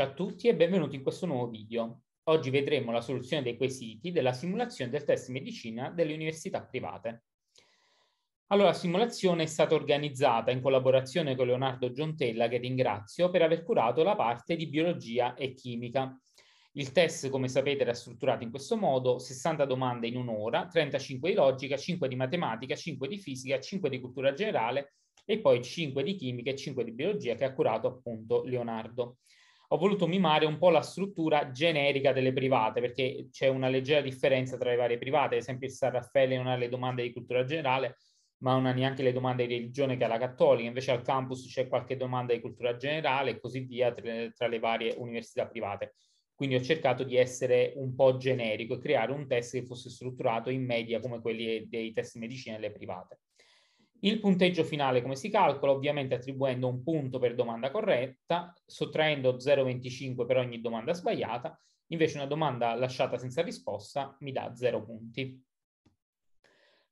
Ciao a tutti e benvenuti in questo nuovo video. Oggi vedremo la soluzione dei quesiti della simulazione del test medicina delle università private. Allora, la simulazione è stata organizzata in collaborazione con Leonardo Giontella, che ringrazio per aver curato la parte di biologia e chimica. Il test, come sapete, era strutturato in questo modo, 60 domande in un'ora, 35 di logica, 5 di matematica, 5 di fisica, 5 di cultura generale e poi 5 di chimica e 5 di biologia che ha curato appunto Leonardo ho voluto mimare un po' la struttura generica delle private, perché c'è una leggera differenza tra le varie private, ad esempio il San Raffaele non ha le domande di cultura generale, ma non ha neanche le domande di religione che ha la cattolica, invece al campus c'è qualche domanda di cultura generale e così via tra, tra le varie università private. Quindi ho cercato di essere un po' generico e creare un test che fosse strutturato in media come quelli dei test di medicina delle private. Il punteggio finale come si calcola? Ovviamente attribuendo un punto per domanda corretta, sottraendo 0,25 per ogni domanda sbagliata, invece una domanda lasciata senza risposta mi dà 0 punti.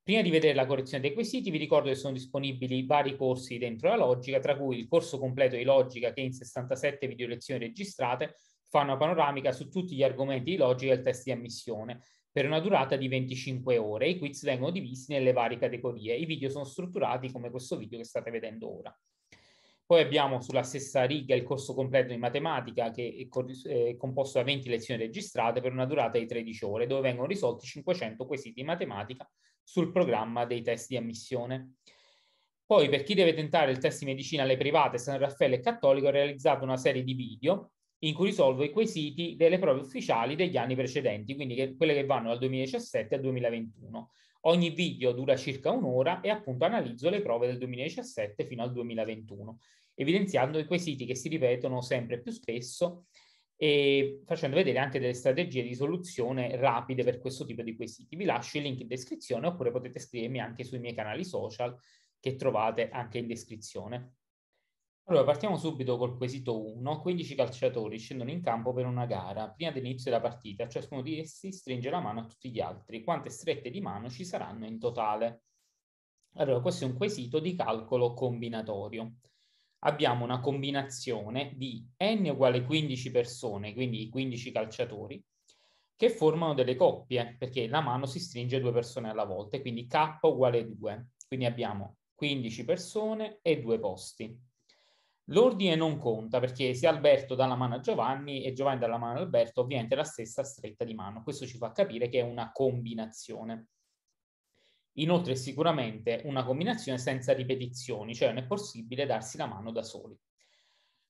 Prima di vedere la correzione dei quesiti vi ricordo che sono disponibili vari corsi dentro la logica, tra cui il corso completo di logica che in 67 video lezioni registrate fa una panoramica su tutti gli argomenti di logica e il test di ammissione per una durata di 25 ore. I quiz vengono divisi nelle varie categorie. I video sono strutturati come questo video che state vedendo ora. Poi abbiamo sulla stessa riga il corso completo di matematica che è eh, composto da 20 lezioni registrate per una durata di 13 ore, dove vengono risolti 500 quesiti di matematica sul programma dei test di ammissione. Poi per chi deve tentare il test di medicina alle private San Raffaele e Cattolico ho realizzato una serie di video in cui risolvo i quesiti delle prove ufficiali degli anni precedenti, quindi che, quelle che vanno dal 2017 al 2021. Ogni video dura circa un'ora e appunto analizzo le prove del 2017 fino al 2021, evidenziando i quesiti che si ripetono sempre più spesso e facendo vedere anche delle strategie di soluzione rapide per questo tipo di quesiti. Vi lascio il link in descrizione oppure potete scrivermi anche sui miei canali social che trovate anche in descrizione. Allora, partiamo subito col quesito 1. 15 calciatori scendono in campo per una gara. Prima dell'inizio della partita, ciascuno di essi stringe la mano a tutti gli altri. Quante strette di mano ci saranno in totale? Allora, questo è un quesito di calcolo combinatorio. Abbiamo una combinazione di n uguale 15 persone, quindi 15 calciatori, che formano delle coppie, perché la mano si stringe due persone alla volta, quindi k uguale 2. Quindi abbiamo 15 persone e due posti. L'ordine non conta perché se Alberto dà la mano a Giovanni e Giovanni dà la mano ad Alberto, ovviamente è la stessa stretta di mano. Questo ci fa capire che è una combinazione. Inoltre è sicuramente una combinazione senza ripetizioni, cioè non è possibile darsi la mano da soli.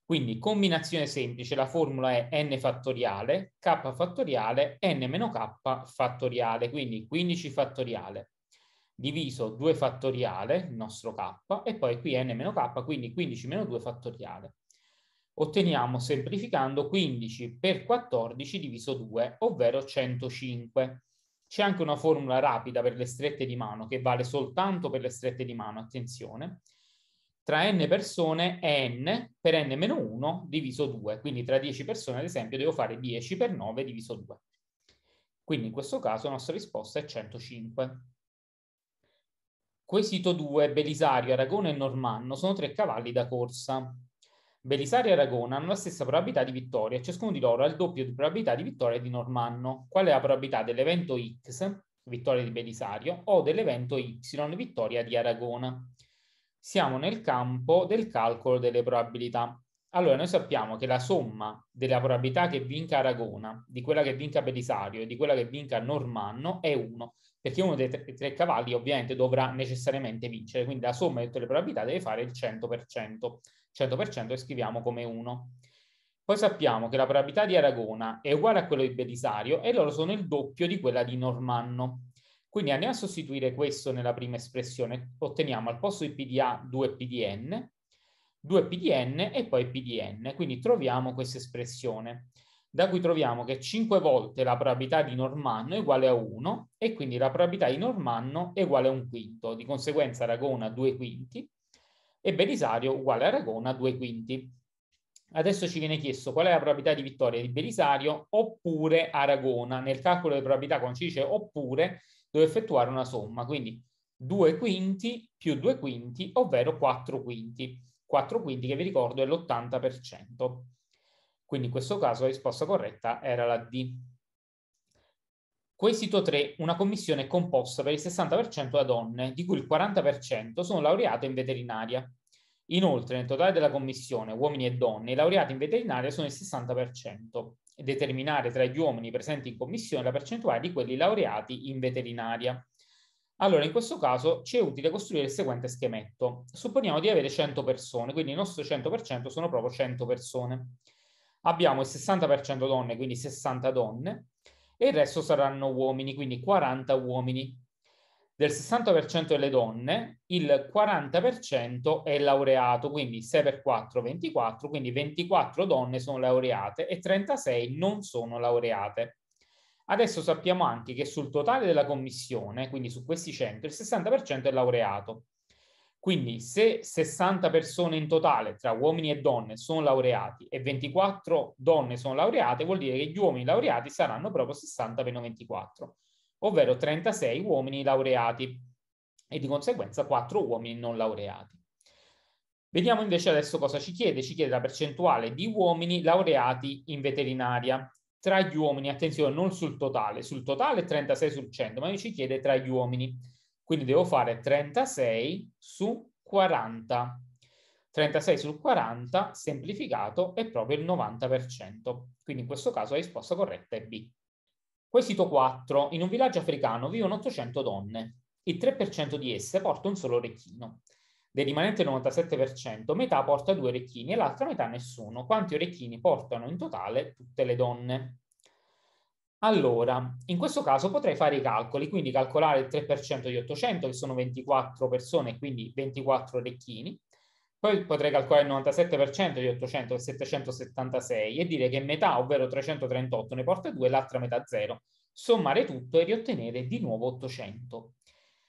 Quindi combinazione semplice, la formula è n fattoriale, k fattoriale, n meno k fattoriale, quindi 15 fattoriale diviso 2 fattoriale, il nostro k, e poi qui n-k, meno quindi 15 meno 2 fattoriale. Otteniamo, semplificando, 15 per 14 diviso 2, ovvero 105. C'è anche una formula rapida per le strette di mano, che vale soltanto per le strette di mano, attenzione. Tra n persone è n per n-1 meno diviso 2, quindi tra 10 persone, ad esempio, devo fare 10 per 9 diviso 2. Quindi in questo caso la nostra risposta è 105. Quesito 2. Belisario, Aragona e Normanno sono tre cavalli da corsa. Belisario e Aragona hanno la stessa probabilità di vittoria, ciascuno di loro ha il doppio di probabilità di vittoria di Normanno. Qual è la probabilità dell'evento X, vittoria di Belisario, o dell'evento Y, vittoria di Aragona? Siamo nel campo del calcolo delle probabilità. Allora, noi sappiamo che la somma della probabilità che vinca Aragona, di quella che vinca Belisario e di quella che vinca Normanno è 1 perché uno dei tre, tre, cavalli ovviamente dovrà necessariamente vincere, quindi la somma di tutte le probabilità deve fare il 100%, 100% e scriviamo come 1. Poi sappiamo che la probabilità di Aragona è uguale a quella di Belisario e loro sono il doppio di quella di Normanno. Quindi andiamo a sostituire questo nella prima espressione, otteniamo al posto di PDA 2 PDN, 2 PDN e poi PDN, quindi troviamo questa espressione da cui troviamo che 5 volte la probabilità di Normanno è uguale a 1 e quindi la probabilità di Normanno è uguale a un quinto, di conseguenza Aragona 2 quinti e Belisario uguale a Aragona 2 quinti. Adesso ci viene chiesto qual è la probabilità di vittoria di Belisario oppure Aragona. Nel calcolo delle probabilità, quando ci dice oppure, devo effettuare una somma, quindi 2 quinti più 2 quinti, ovvero 4 quinti. 4 quinti che vi ricordo è l'80%. Quindi in questo caso la risposta corretta era la D. Quesito 3. Una commissione è composta per il 60% da donne, di cui il 40% sono laureate in veterinaria. Inoltre, nel totale della commissione, uomini e donne, i laureati in veterinaria sono il 60%. Determinare tra gli uomini presenti in commissione la percentuale di quelli laureati in veterinaria. Allora, in questo caso ci è utile costruire il seguente schemetto. Supponiamo di avere 100 persone, quindi il nostro 100% sono proprio 100 persone abbiamo il 60% donne, quindi 60 donne, e il resto saranno uomini, quindi 40 uomini. Del 60% delle donne, il 40% è laureato, quindi 6 per 4, 24, quindi 24 donne sono laureate e 36 non sono laureate. Adesso sappiamo anche che sul totale della commissione, quindi su questi 100, il 60% è laureato. Quindi se 60 persone in totale, tra uomini e donne, sono laureati e 24 donne sono laureate, vuol dire che gli uomini laureati saranno proprio 60 meno 24, ovvero 36 uomini laureati e di conseguenza 4 uomini non laureati. Vediamo invece adesso cosa ci chiede. Ci chiede la percentuale di uomini laureati in veterinaria. Tra gli uomini, attenzione, non sul totale, sul totale 36 su 100, ma ci chiede tra gli uomini. Quindi devo fare 36 su 40. 36 su 40 semplificato è proprio il 90%. Quindi in questo caso la risposta corretta è B. Quesito 4. In un villaggio africano vivono 800 donne. Il 3% di esse porta un solo orecchino. Del rimanente 97%, metà porta due orecchini e l'altra metà nessuno. Quanti orecchini portano in totale tutte le donne? Allora, in questo caso potrei fare i calcoli, quindi calcolare il 3% di 800, che sono 24 persone, quindi 24 orecchini. Poi potrei calcolare il 97% di 800, che è 776, e dire che metà, ovvero 338, ne porta 2 l'altra metà 0. Sommare tutto e riottenere di nuovo 800.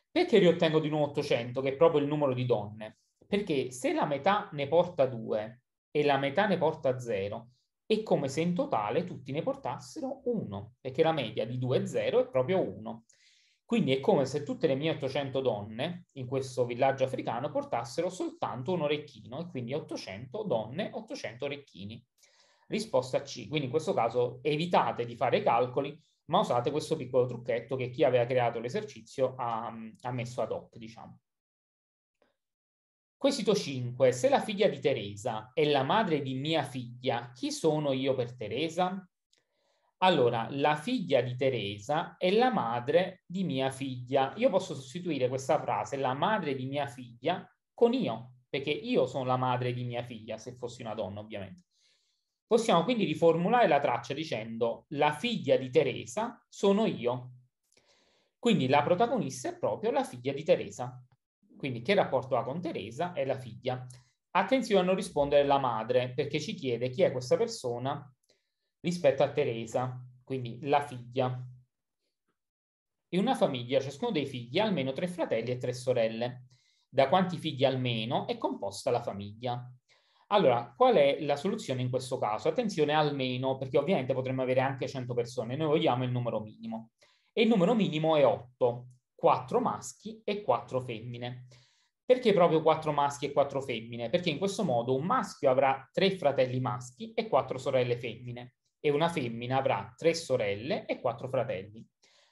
Perché riottengo di nuovo 800, che è proprio il numero di donne? Perché se la metà ne porta 2 e la metà ne porta 0, è come se in totale tutti ne portassero uno, perché la media di e 2,0 è proprio 1. Quindi è come se tutte le mie 800 donne in questo villaggio africano portassero soltanto un orecchino, e quindi 800 donne, 800 orecchini. Risposta C. Quindi in questo caso evitate di fare calcoli, ma usate questo piccolo trucchetto che chi aveva creato l'esercizio ha, mm, ha messo ad hoc, diciamo. Quesito 5. Se la figlia di Teresa è la madre di mia figlia, chi sono io per Teresa? Allora, la figlia di Teresa è la madre di mia figlia. Io posso sostituire questa frase, la madre di mia figlia, con io, perché io sono la madre di mia figlia, se fossi una donna ovviamente. Possiamo quindi riformulare la traccia dicendo la figlia di Teresa sono io. Quindi la protagonista è proprio la figlia di Teresa. Quindi che rapporto ha con Teresa? e la figlia. Attenzione a non rispondere la madre perché ci chiede chi è questa persona rispetto a Teresa, quindi la figlia. In una famiglia ciascuno dei figli ha almeno tre fratelli e tre sorelle. Da quanti figli almeno è composta la famiglia? Allora, qual è la soluzione in questo caso? Attenzione almeno, perché ovviamente potremmo avere anche 100 persone, noi vogliamo il numero minimo. E il numero minimo è 8. 4 maschi e 4 femmine. Perché proprio 4 maschi e 4 femmine? Perché in questo modo un maschio avrà 3 fratelli maschi e 4 sorelle femmine e una femmina avrà 3 sorelle e 4 fratelli.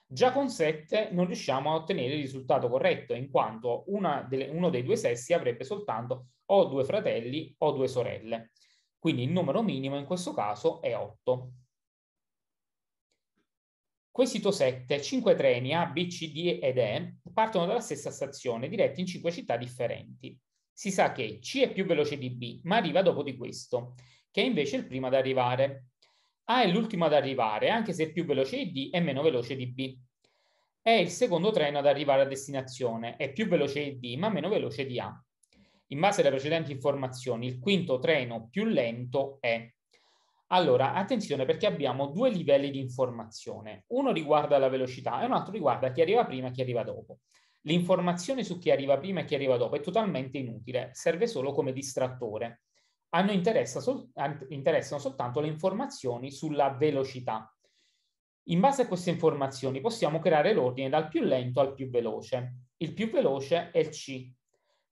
Già con 7 non riusciamo a ottenere il risultato corretto, in quanto delle, uno dei due sessi avrebbe soltanto o due fratelli o due sorelle. Quindi il numero minimo in questo caso è 8. Quesito 7. Cinque treni A, B, C, D ed E partono dalla stessa stazione, diretti in cinque città differenti. Si sa che C è più veloce di B, ma arriva dopo di questo, che è invece il primo ad arrivare. A è l'ultimo ad arrivare, anche se è più veloce di D e meno veloce di B. È il secondo treno ad arrivare a destinazione, è più veloce di D, ma meno veloce di A. In base alle precedenti informazioni, il quinto treno più lento è allora, attenzione perché abbiamo due livelli di informazione. Uno riguarda la velocità e un altro riguarda chi arriva prima e chi arriva dopo. L'informazione su chi arriva prima e chi arriva dopo è totalmente inutile, serve solo come distrattore. A noi interessa sol- interessano soltanto le informazioni sulla velocità. In base a queste informazioni possiamo creare l'ordine dal più lento al più veloce. Il più veloce è il C,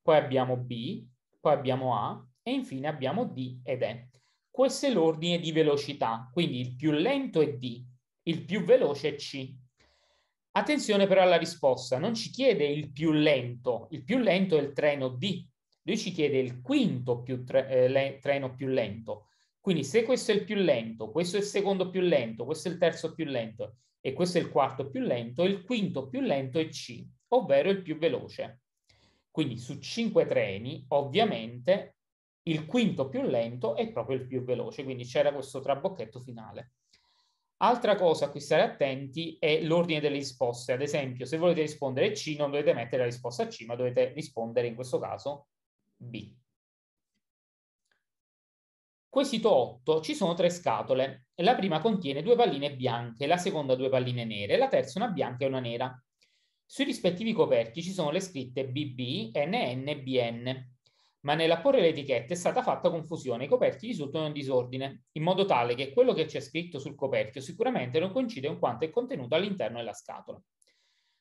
poi abbiamo B, poi abbiamo A e infine abbiamo D ed E. Questo è l'ordine di velocità, quindi il più lento è D, il più veloce è C. Attenzione però alla risposta, non ci chiede il più lento, il più lento è il treno D, lui ci chiede il quinto più tre, eh, le, treno più lento. Quindi se questo è il più lento, questo è il secondo più lento, questo è il terzo più lento e questo è il quarto più lento, il quinto più lento è C, ovvero il più veloce. Quindi su cinque treni, ovviamente, il quinto più lento è proprio il più veloce, quindi c'era questo trabocchetto finale. Altra cosa a cui stare attenti è l'ordine delle risposte. Ad esempio, se volete rispondere C, non dovete mettere la risposta C, ma dovete rispondere in questo caso B. Quesito 8. Ci sono tre scatole. La prima contiene due palline bianche, la seconda due palline nere, la terza una bianca e una nera. Sui rispettivi coperchi ci sono le scritte BB, NN BN ma nell'apporre le etichette è stata fatta confusione, i coperchi risultano in disordine, in modo tale che quello che c'è scritto sul coperchio sicuramente non coincide con quanto è contenuto all'interno della scatola.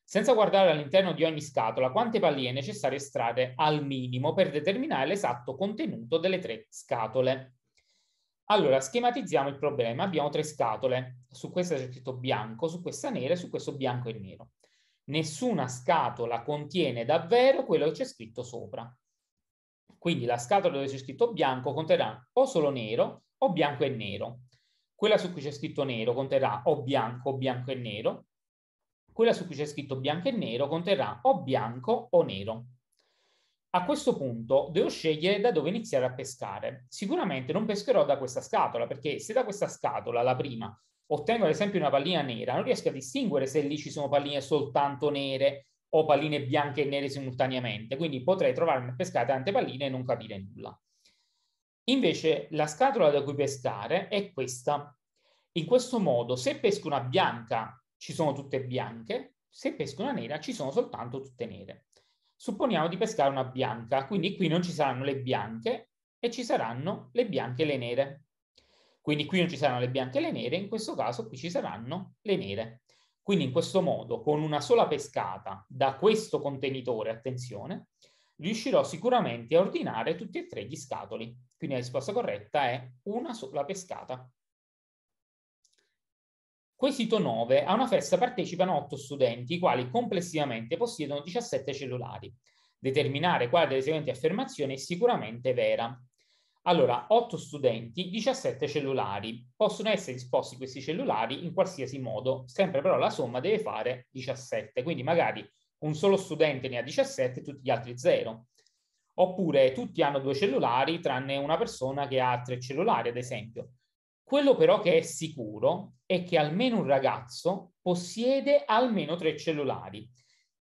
Senza guardare all'interno di ogni scatola quante palline è necessario estrarre al minimo per determinare l'esatto contenuto delle tre scatole. Allora, schematizziamo il problema. Abbiamo tre scatole. Su questa c'è scritto bianco, su questa nera e su questo bianco e nero. Nessuna scatola contiene davvero quello che c'è scritto sopra. Quindi la scatola dove c'è scritto bianco conterrà o solo nero o bianco e nero. Quella su cui c'è scritto nero conterrà o bianco o bianco e nero. Quella su cui c'è scritto bianco e nero conterrà o bianco o nero. A questo punto devo scegliere da dove iniziare a pescare. Sicuramente non pescherò da questa scatola, perché se da questa scatola, la prima, ottengo ad esempio una pallina nera, non riesco a distinguere se lì ci sono palline soltanto nere o palline bianche e nere simultaneamente, quindi potrei trovarmi a pescare tante palline e non capire nulla. Invece la scatola da cui pescare è questa. In questo modo, se pesco una bianca, ci sono tutte bianche, se pesco una nera, ci sono soltanto tutte nere. Supponiamo di pescare una bianca, quindi qui non ci saranno le bianche e ci saranno le bianche e le nere. Quindi qui non ci saranno le bianche e le nere, in questo caso qui ci saranno le nere. Quindi in questo modo, con una sola pescata da questo contenitore, attenzione, riuscirò sicuramente a ordinare tutti e tre gli scatoli. Quindi la risposta corretta è una sola pescata. Quesito 9. A una festa partecipano 8 studenti, i quali complessivamente possiedono 17 cellulari. Determinare quale delle seguenti affermazioni è sicuramente vera. Allora, 8 studenti, 17 cellulari. Possono essere disposti questi cellulari in qualsiasi modo, sempre però la somma deve fare 17, quindi magari un solo studente ne ha 17 e tutti gli altri 0. Oppure tutti hanno due cellulari, tranne una persona che ha tre cellulari, ad esempio. Quello però che è sicuro è che almeno un ragazzo possiede almeno tre cellulari,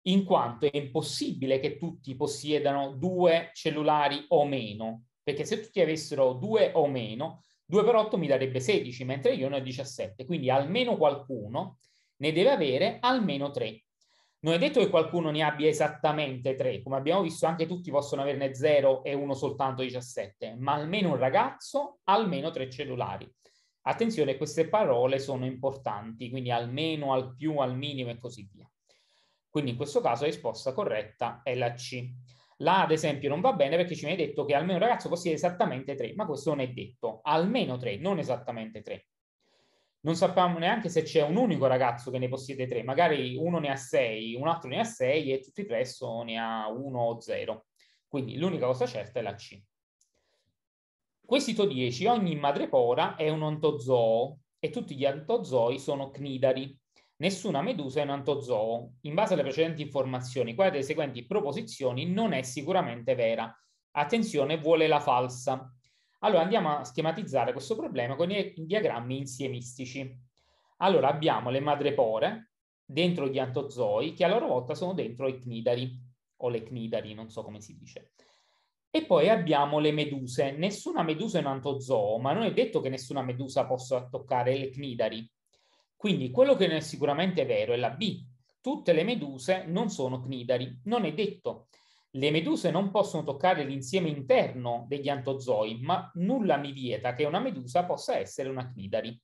in quanto è impossibile che tutti possiedano due cellulari o meno perché se tutti avessero 2 o meno, 2 per 8 mi darebbe 16, mentre io ne ho 17, quindi almeno qualcuno ne deve avere almeno 3. Non è detto che qualcuno ne abbia esattamente 3, come abbiamo visto anche tutti possono averne 0 e uno soltanto 17, ma almeno un ragazzo almeno 3 cellulari. Attenzione, queste parole sono importanti, quindi almeno, al più, al minimo e così via. Quindi in questo caso la risposta corretta è la C. Là, ad esempio, non va bene perché ci viene detto che almeno un ragazzo possiede esattamente tre, ma questo non è detto. Almeno tre, non esattamente tre. Non sappiamo neanche se c'è un unico ragazzo che ne possiede tre, magari uno ne ha sei, un altro ne ha sei e tutti i tre so ne ha uno o zero. Quindi l'unica cosa certa è la C. Quesito 10. Ogni madrepora è un ontozoo e tutti gli ontozoi sono cnidari. Nessuna medusa è un antozoo. In base alle precedenti informazioni, quale delle seguenti proposizioni non è sicuramente vera? Attenzione, vuole la falsa. Allora andiamo a schematizzare questo problema con i diagrammi insiemistici. Allora abbiamo le madrepore dentro gli antozoi che a loro volta sono dentro i cnidari o le cnidari, non so come si dice. E poi abbiamo le meduse. Nessuna medusa è un antozoo, ma non è detto che nessuna medusa possa toccare le cnidari. Quindi quello che non è sicuramente vero è la B. Tutte le meduse non sono cnidari, non è detto. Le meduse non possono toccare l'insieme interno degli antozoi, ma nulla mi vieta che una medusa possa essere una cnidari.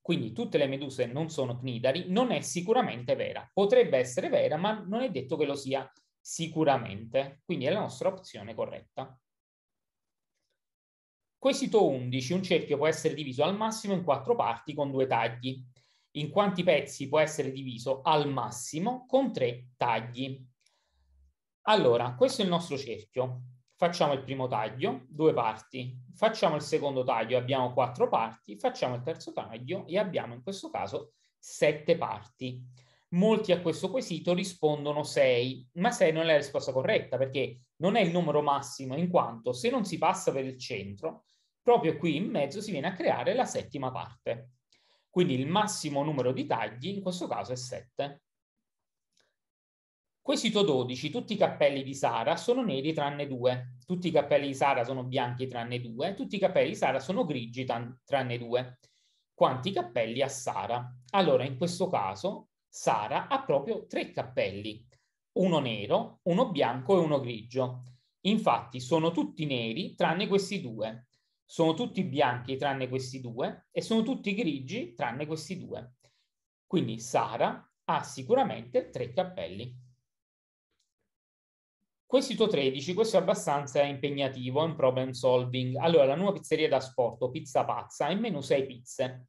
Quindi tutte le meduse non sono cnidari, non è sicuramente vera. Potrebbe essere vera, ma non è detto che lo sia sicuramente. Quindi è la nostra opzione corretta. Quesito 11. Un cerchio può essere diviso al massimo in quattro parti con due tagli in quanti pezzi può essere diviso al massimo con tre tagli. Allora, questo è il nostro cerchio. Facciamo il primo taglio, due parti. Facciamo il secondo taglio, abbiamo quattro parti. Facciamo il terzo taglio e abbiamo in questo caso sette parti. Molti a questo quesito rispondono 6, ma 6 non è la risposta corretta perché non è il numero massimo in quanto se non si passa per il centro, proprio qui in mezzo si viene a creare la settima parte. Quindi il massimo numero di tagli in questo caso è 7. Quesito 12. Tutti i cappelli di Sara sono neri tranne due. Tutti i cappelli di Sara sono bianchi tranne due. Tutti i cappelli di Sara sono grigi tranne due. Quanti cappelli ha Sara? Allora, in questo caso, Sara ha proprio tre cappelli. Uno nero, uno bianco e uno grigio. Infatti, sono tutti neri tranne questi due sono tutti bianchi tranne questi due e sono tutti grigi tranne questi due. Quindi Sara ha sicuramente tre cappelli. Questi tuo 13, questo è abbastanza impegnativo, è un problem solving. Allora, la nuova pizzeria da sport, pizza pazza, ha in menu 6 pizze.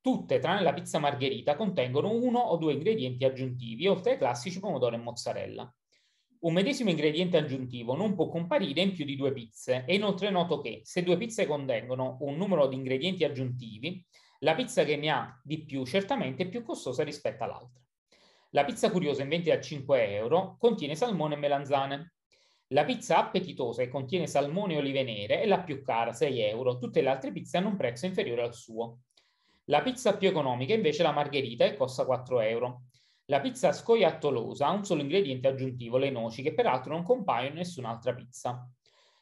Tutte, tranne la pizza margherita, contengono uno o due ingredienti aggiuntivi, oltre ai classici pomodoro e mozzarella. Un medesimo ingrediente aggiuntivo non può comparire in più di due pizze. E inoltre noto che se due pizze contengono un numero di ingredienti aggiuntivi, la pizza che ne ha di più certamente è più costosa rispetto all'altra. La pizza curiosa in vendita a 5 euro contiene salmone e melanzane. La pizza appetitosa che contiene salmone e olive nere è la più cara, 6 euro. Tutte le altre pizze hanno un prezzo inferiore al suo. La pizza più economica è invece la margherita e costa 4 euro. La pizza scoiattolosa ha un solo ingrediente aggiuntivo, le noci, che peraltro non compaiono in nessun'altra pizza.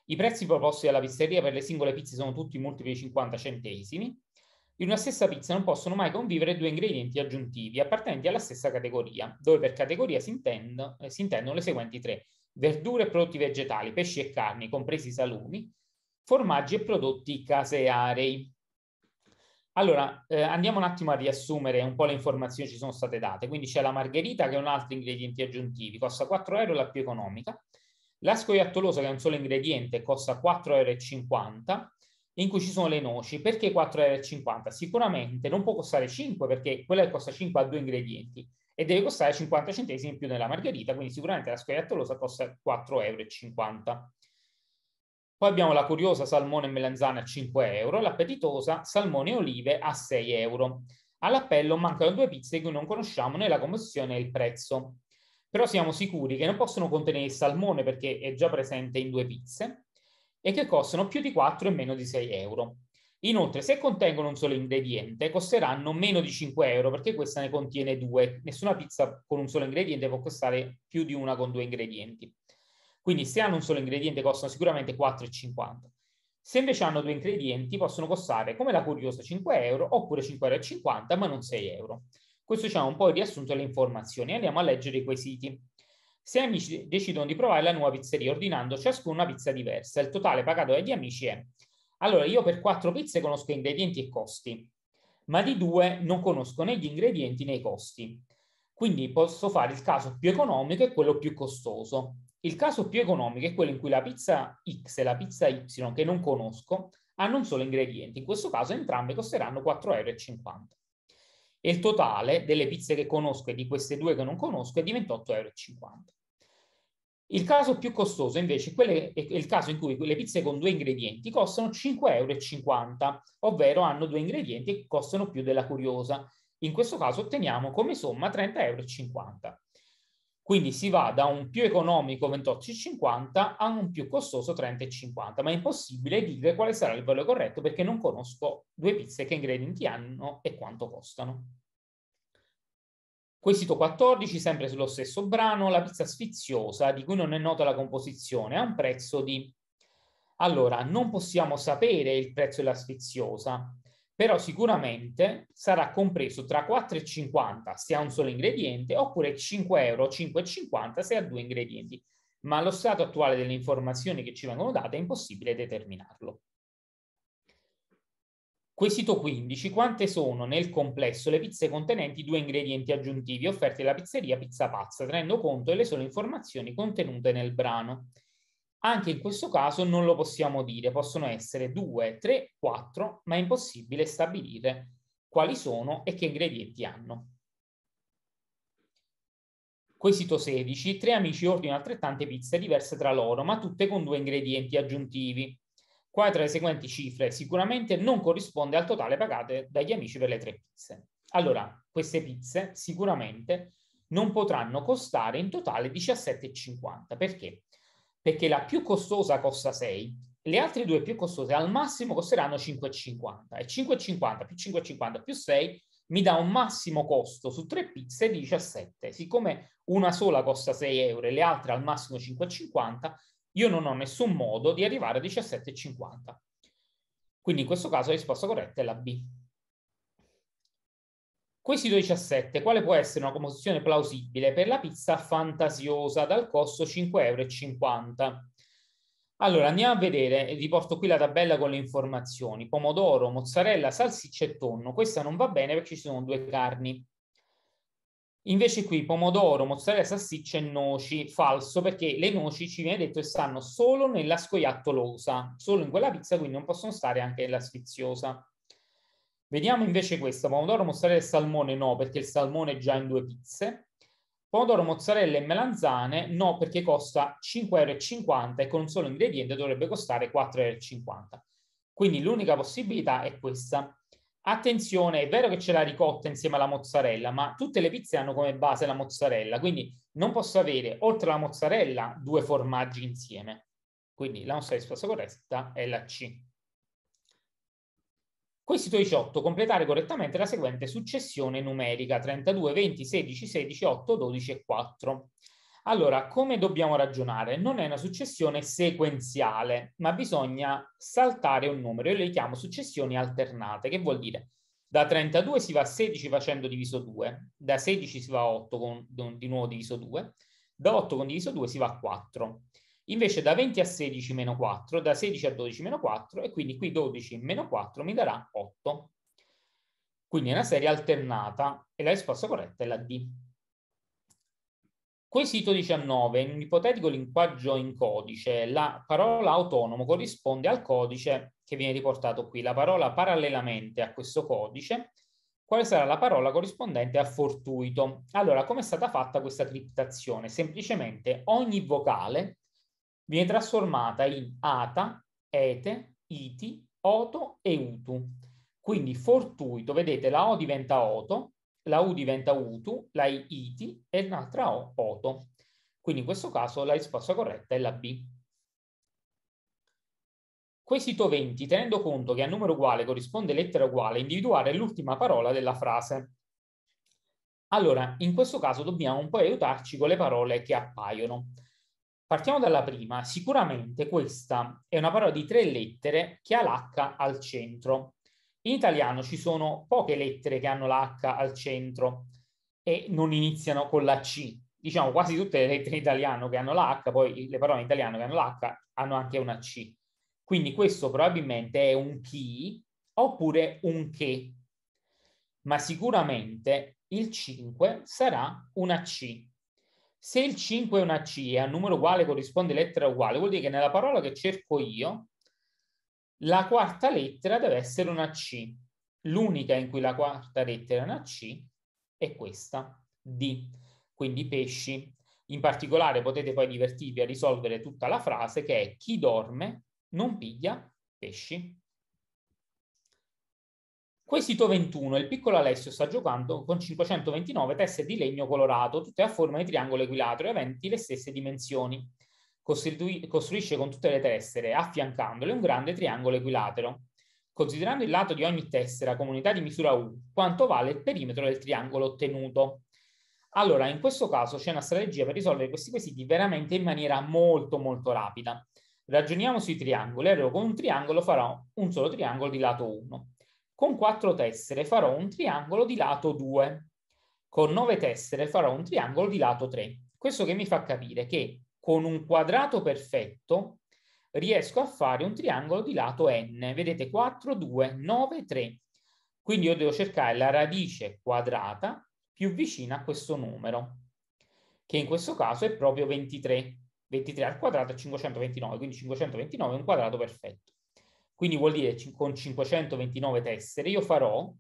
I prezzi proposti dalla pizzeria per le singole pizze sono tutti multipli di 50 centesimi. In una stessa pizza non possono mai convivere due ingredienti aggiuntivi appartenenti alla stessa categoria, dove per categoria si, intendo, eh, si intendono le seguenti tre: verdure e prodotti vegetali, pesci e carni, compresi salumi, formaggi e prodotti caseari. Allora, eh, andiamo un attimo a riassumere un po' le informazioni che ci sono state date. Quindi c'è la margherita che è un altro ingrediente aggiuntivo, costa 4 euro, la più economica. La scoiattolosa che è un solo ingrediente, costa 4,50 euro, in cui ci sono le noci. Perché 4,50 euro? Sicuramente non può costare 5 perché quella che costa 5 ha due ingredienti e deve costare 50 centesimi in più della margherita, quindi sicuramente la scoiattolosa costa 4,50 euro. Poi abbiamo la curiosa salmone e melanzane a 5 euro, l'appetitosa salmone e olive a 6 euro. All'appello mancano due pizze di cui non conosciamo né la composizione né il prezzo. Però siamo sicuri che non possono contenere il salmone perché è già presente in due pizze e che costano più di 4 e meno di 6 euro. Inoltre, se contengono un solo ingrediente, costeranno meno di 5 euro perché questa ne contiene due. Nessuna pizza con un solo ingrediente può costare più di una con due ingredienti. Quindi se hanno un solo ingrediente costano sicuramente 4,50. Se invece hanno due ingredienti possono costare come la curiosa 5 euro oppure 5,50 euro ma non 6 euro. Questo diciamo un po' il riassunto delle informazioni. Andiamo a leggere i quesiti. Se amici decidono di provare la nuova pizzeria ordinando ciascuno una pizza diversa, il totale pagato dagli amici è allora io per quattro pizze conosco ingredienti e costi, ma di due non conosco né gli ingredienti né i costi. Quindi posso fare il caso più economico e quello più costoso. Il caso più economico è quello in cui la pizza X e la pizza Y, che non conosco, hanno un solo ingrediente. In questo caso entrambe costeranno 4,50 euro. E il totale delle pizze che conosco e di queste due che non conosco è di 28,50 euro. Il caso più costoso invece è il caso in cui le pizze con due ingredienti costano 5,50 euro, ovvero hanno due ingredienti che costano più della curiosa. In questo caso otteniamo come somma 30,50 euro. Quindi si va da un più economico 28,50 a un più costoso 30,50, ma è impossibile dire quale sarà il valore corretto perché non conosco due pizze che ingredienti hanno e quanto costano. Quesito 14, sempre sullo stesso brano, la pizza sfiziosa, di cui non è nota la composizione, ha un prezzo di... Allora, non possiamo sapere il prezzo della sfiziosa, però sicuramente sarà compreso tra 4,50 se ha un solo ingrediente oppure 5 euro, 5,50 se ha due ingredienti, ma allo stato attuale delle informazioni che ci vengono date è impossibile determinarlo. Quesito 15. Quante sono nel complesso le pizze contenenti due ingredienti aggiuntivi offerti alla pizzeria Pizza Pazza, tenendo conto delle sole informazioni contenute nel brano? Anche in questo caso non lo possiamo dire, possono essere 2, 3, 4, ma è impossibile stabilire quali sono e che ingredienti hanno. Quesito 16. Tre amici ordinano altrettante pizze diverse tra loro, ma tutte con due ingredienti aggiuntivi. Quale tra le seguenti cifre sicuramente non corrisponde al totale pagato dagli amici per le tre pizze? Allora, queste pizze sicuramente non potranno costare in totale 17,50 perché perché la più costosa costa 6, le altre due più costose al massimo costeranno 5,50 e 5,50 più 5,50 più 6 mi dà un massimo costo su tre pizze di 17. Siccome una sola costa 6 euro e le altre al massimo 5,50, io non ho nessun modo di arrivare a 17,50. Quindi in questo caso la risposta corretta è la B. Quesito 17. Quale può essere una composizione plausibile per la pizza fantasiosa dal costo 5,50 euro? Allora, andiamo a vedere, vi porto qui la tabella con le informazioni. Pomodoro, mozzarella, salsiccia e tonno. Questa non va bene perché ci sono due carni. Invece qui pomodoro, mozzarella, salsiccia e noci, falso perché le noci ci viene detto che stanno solo nella scoiattolosa, solo in quella pizza, quindi non possono stare anche nella sfiziosa. Vediamo invece questo, pomodoro, mozzarella e salmone no, perché il salmone è già in due pizze. Pomodoro, mozzarella e melanzane no, perché costa 5,50 euro e con un solo ingrediente dovrebbe costare 4,50 euro. Quindi l'unica possibilità è questa. Attenzione, è vero che c'è la ricotta insieme alla mozzarella, ma tutte le pizze hanno come base la mozzarella, quindi non posso avere, oltre alla mozzarella, due formaggi insieme. Quindi la nostra risposta corretta è la C. Quesito 18. Completare correttamente la seguente successione numerica 32, 20, 16, 16, 8, 12 e 4. Allora, come dobbiamo ragionare? Non è una successione sequenziale, ma bisogna saltare un numero. Io le chiamo successioni alternate, che vuol dire da 32 si va a 16 facendo diviso 2, da 16 si va a 8 con, di nuovo diviso 2, da 8 con diviso 2 si va a 4. Invece da 20 a 16 meno 4, da 16 a 12 meno 4 e quindi qui 12 meno 4 mi darà 8. Quindi è una serie alternata e la risposta corretta è la D. Quesito 19. In un ipotetico linguaggio in codice, la parola autonomo corrisponde al codice che viene riportato qui, la parola parallelamente a questo codice. Quale sarà la parola corrispondente a fortuito? Allora, come è stata fatta questa criptazione? Semplicemente ogni vocale viene trasformata in ata, ete, iti, oto e utu. Quindi fortuito, vedete, la O diventa oto, la U diventa utu, la I iti e l'altra O oto. Quindi in questo caso la risposta corretta è la B. Quesito 20, tenendo conto che a numero uguale corrisponde lettera uguale, individuare l'ultima parola della frase. Allora, in questo caso dobbiamo un po' aiutarci con le parole che appaiono. Partiamo dalla prima. Sicuramente questa è una parola di tre lettere che ha l'H al centro. In italiano ci sono poche lettere che hanno l'H al centro e non iniziano con la C. Diciamo quasi tutte le lettere in italiano che hanno l'H, poi le parole in italiano che hanno l'H hanno anche una C. Quindi questo probabilmente è un chi oppure un che. Ma sicuramente il 5 sarà una C se il 5 è una C e a numero uguale corrisponde lettera uguale, vuol dire che nella parola che cerco io, la quarta lettera deve essere una C. L'unica in cui la quarta lettera è una C è questa, D, quindi pesci. In particolare potete poi divertirvi a risolvere tutta la frase che è chi dorme non piglia pesci. Quesito 21. Il piccolo Alessio sta giocando con 529 teste di legno colorato, tutte a forma di triangolo equilatero e aventi le stesse dimensioni. Costitui- costruisce con tutte le tessere, affiancandole, un grande triangolo equilatero. Considerando il lato di ogni tessera come unità di misura U, quanto vale il perimetro del triangolo ottenuto? Allora, in questo caso c'è una strategia per risolvere questi quesiti veramente in maniera molto molto rapida. Ragioniamo sui triangoli, allora con un triangolo farò un solo triangolo di lato 1 con quattro tessere farò un triangolo di lato 2. Con nove tessere farò un triangolo di lato 3. Questo che mi fa capire che con un quadrato perfetto riesco a fare un triangolo di lato n. Vedete 4, 2, 9, 3. Quindi io devo cercare la radice quadrata più vicina a questo numero, che in questo caso è proprio 23. 23 al quadrato è 529, quindi 529 è un quadrato perfetto. Quindi vuol dire con 529 tessere io farò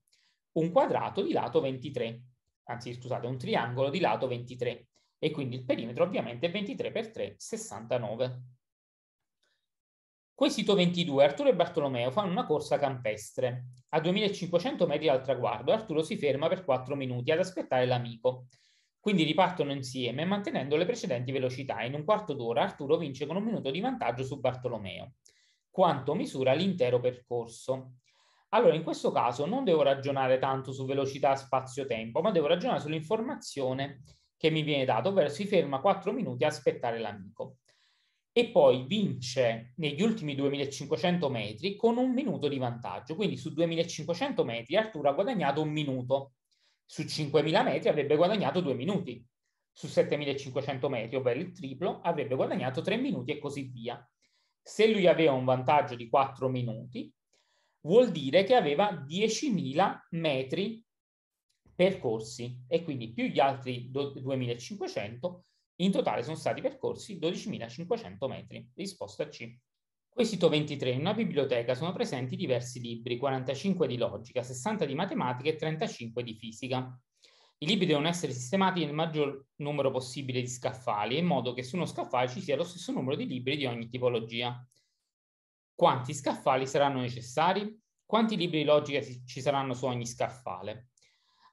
un quadrato di lato 23, anzi scusate, un triangolo di lato 23 e quindi il perimetro ovviamente è 23 per 3, 69. Quesito 22. Arturo e Bartolomeo fanno una corsa campestre. A 2500 metri dal traguardo Arturo si ferma per 4 minuti ad aspettare l'amico. Quindi ripartono insieme mantenendo le precedenti velocità. In un quarto d'ora Arturo vince con un minuto di vantaggio su Bartolomeo quanto misura l'intero percorso. Allora, in questo caso non devo ragionare tanto su velocità spazio-tempo, ma devo ragionare sull'informazione che mi viene data, ovvero si ferma 4 minuti a aspettare l'amico. E poi vince negli ultimi 2500 metri con un minuto di vantaggio. Quindi su 2500 metri Arturo ha guadagnato un minuto, su 5000 metri avrebbe guadagnato due minuti, su 7500 metri, ovvero il triplo, avrebbe guadagnato tre minuti e così via se lui aveva un vantaggio di 4 minuti, vuol dire che aveva 10.000 metri percorsi e quindi più gli altri 2.500, in totale sono stati percorsi 12.500 metri. Risposta C. Quesito 23. In una biblioteca sono presenti diversi libri, 45 di logica, 60 di matematica e 35 di fisica. I libri devono essere sistemati nel maggior numero possibile di scaffali, in modo che su uno scaffale ci sia lo stesso numero di libri di ogni tipologia. Quanti scaffali saranno necessari? Quanti libri di logica ci saranno su ogni scaffale?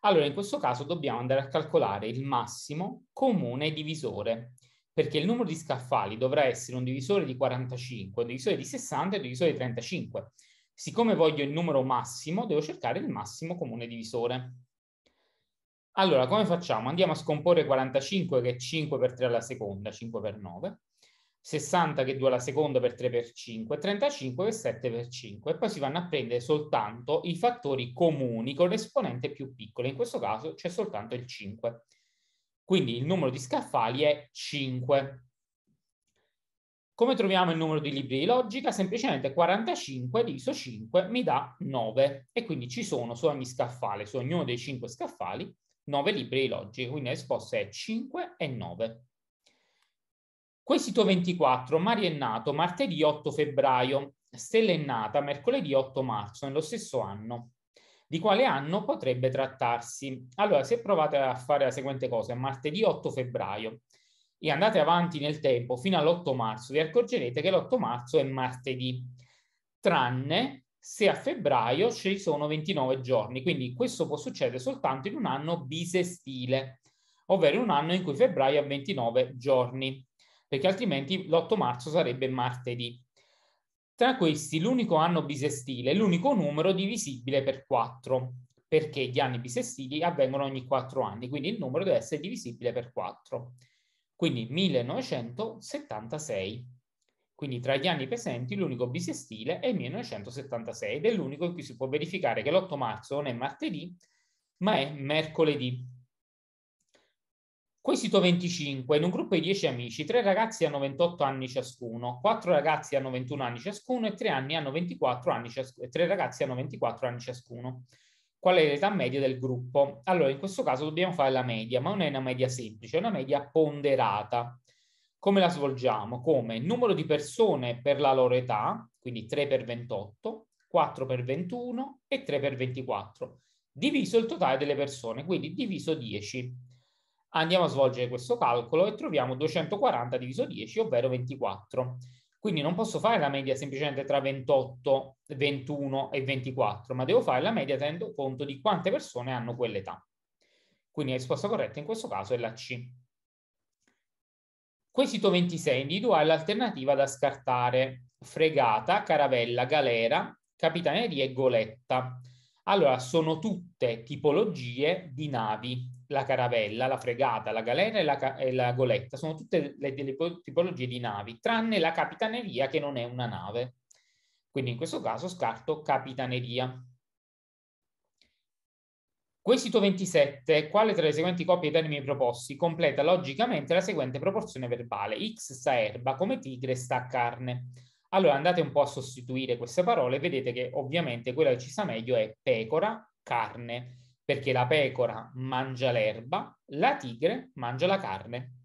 Allora, in questo caso dobbiamo andare a calcolare il massimo comune divisore, perché il numero di scaffali dovrà essere un divisore di 45, un divisore di 60 e un divisore di 35. Siccome voglio il numero massimo, devo cercare il massimo comune divisore. Allora, come facciamo? Andiamo a scomporre 45 che è 5 per 3 alla seconda, 5 per 9, 60 che è 2 alla seconda per 3 per 5, 35 che è 7 per 5 e poi si vanno a prendere soltanto i fattori comuni con l'esponente più piccolo, in questo caso c'è soltanto il 5. Quindi il numero di scaffali è 5. Come troviamo il numero di libri di logica? Semplicemente 45 diviso 5 mi dà 9 e quindi ci sono su ogni scaffale, su ognuno dei 5 scaffali, 9 libri di Loggi, quindi la risposta è 5 e 9. Quesito 24. Mario è nato martedì 8 febbraio, Stella è nata mercoledì 8 marzo, nello stesso anno. Di quale anno potrebbe trattarsi? Allora, se provate a fare la seguente cosa, martedì 8 febbraio, e andate avanti nel tempo fino all'8 marzo, vi accorgerete che l'8 marzo è martedì, tranne se a febbraio ci sono 29 giorni. Quindi questo può succedere soltanto in un anno bisestile, ovvero in un anno in cui febbraio ha 29 giorni, perché altrimenti l'8 marzo sarebbe martedì. Tra questi, l'unico anno bisestile è l'unico numero divisibile per 4, perché gli anni bisestili avvengono ogni 4 anni, quindi il numero deve essere divisibile per 4. Quindi 1976. Quindi tra gli anni presenti l'unico bisestile è il 1976 ed è l'unico in cui si può verificare che l'8 marzo non è martedì, ma è mercoledì. Quesito 25. In un gruppo di 10 amici, 3 ragazzi hanno 28 anni ciascuno, 4 ragazzi hanno 21 anni ciascuno e 3, anni hanno 24 anni ciascuno, 3 ragazzi hanno 24 anni ciascuno. Qual è l'età media del gruppo? Allora, in questo caso dobbiamo fare la media, ma non è una media semplice, è una media ponderata. Come la svolgiamo? Come numero di persone per la loro età, quindi 3 per 28, 4 per 21 e 3 per 24, diviso il totale delle persone, quindi diviso 10. Andiamo a svolgere questo calcolo e troviamo 240 diviso 10, ovvero 24. Quindi non posso fare la media semplicemente tra 28, 21 e 24, ma devo fare la media tenendo conto di quante persone hanno quell'età. Quindi la risposta corretta in questo caso è la C. Quesito 26 individua l'alternativa da scartare. Fregata, caravella, galera, capitaneria e goletta. Allora, sono tutte tipologie di navi. La caravella, la fregata, la galera e la, e la goletta sono tutte le, le, tipologie di navi, tranne la capitaneria che non è una nave. Quindi in questo caso scarto capitaneria. Quesito 27. Quale tra le seguenti coppie di termini proposti completa logicamente la seguente proporzione verbale? X sta erba come tigre sta carne. Allora andate un po' a sostituire queste parole e vedete che ovviamente quella che ci sta meglio è pecora, carne, perché la pecora mangia l'erba, la tigre mangia la carne.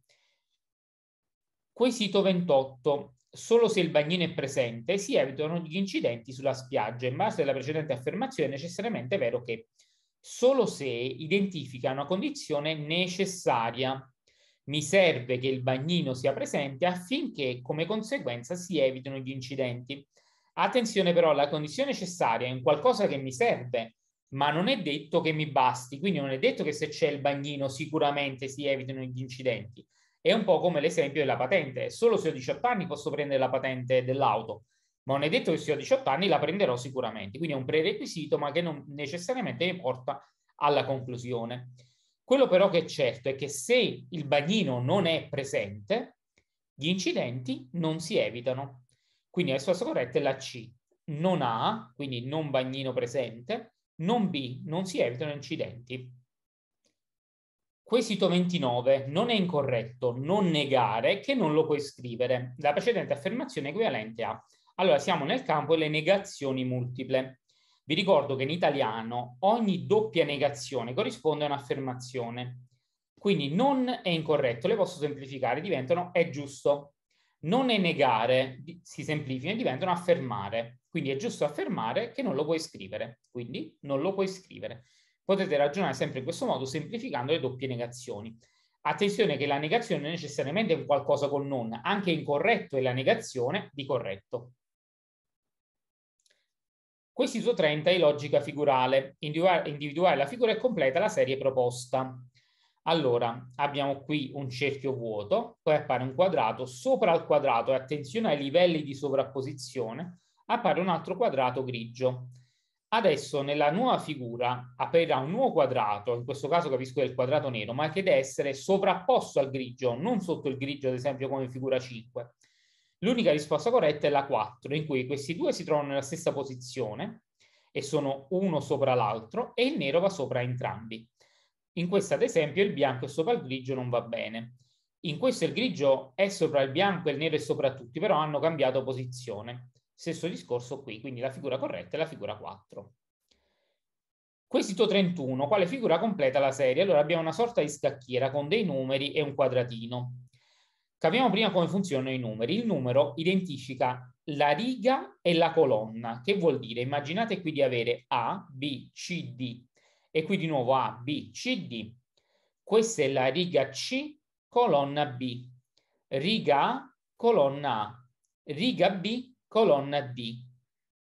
Quesito 28. Solo se il bagnino è presente si evitano gli incidenti sulla spiaggia. In base alla precedente affermazione è necessariamente vero che solo se identifica una condizione necessaria. Mi serve che il bagnino sia presente affinché come conseguenza si evitino gli incidenti. Attenzione però, la condizione necessaria è un qualcosa che mi serve, ma non è detto che mi basti, quindi non è detto che se c'è il bagnino sicuramente si evitano gli incidenti. È un po' come l'esempio della patente, solo se ho 18 anni posso prendere la patente dell'auto, ma non è detto che se ho 18 anni la prenderò sicuramente. Quindi è un prerequisito, ma che non necessariamente mi porta alla conclusione. Quello però che è certo è che se il bagnino non è presente, gli incidenti non si evitano. Quindi la risposta corretta è la C, non A, quindi non bagnino presente, non B, non si evitano incidenti. Quesito 29. Non è incorretto non negare che non lo puoi scrivere. La precedente affermazione è equivalente a allora, siamo nel campo delle negazioni multiple. Vi ricordo che in italiano ogni doppia negazione corrisponde a un'affermazione. Quindi non è incorretto, le posso semplificare, diventano è giusto. Non è negare, si semplifica e diventano affermare. Quindi è giusto affermare che non lo puoi scrivere. Quindi non lo puoi scrivere. Potete ragionare sempre in questo modo, semplificando le doppie negazioni. Attenzione che la negazione non è necessariamente qualcosa con non, anche incorretto è la negazione di corretto. Quest'iso 30 è logica figurale, individuare la figura è completa la serie proposta. Allora, abbiamo qui un cerchio vuoto, poi appare un quadrato, sopra al quadrato, e attenzione ai livelli di sovrapposizione, appare un altro quadrato grigio. Adesso nella nuova figura apparirà un nuovo quadrato, in questo caso capisco che è il quadrato nero, ma che deve essere sovrapposto al grigio, non sotto il grigio ad esempio come in figura 5. L'unica risposta corretta è la 4, in cui questi due si trovano nella stessa posizione e sono uno sopra l'altro e il nero va sopra entrambi. In questo, ad esempio, il bianco è sopra il grigio non va bene. In questo il grigio è sopra il bianco e il nero è sopra tutti, però hanno cambiato posizione. Stesso discorso qui, quindi la figura corretta è la figura 4. Quesito 31. Quale figura completa la serie? Allora abbiamo una sorta di scacchiera con dei numeri e un quadratino. Capiamo prima come funzionano i numeri. Il numero identifica la riga e la colonna, che vuol dire, immaginate qui di avere A, B, C, D, e qui di nuovo A, B, C, D. Questa è la riga C, colonna B, riga A, colonna A, riga B, colonna D,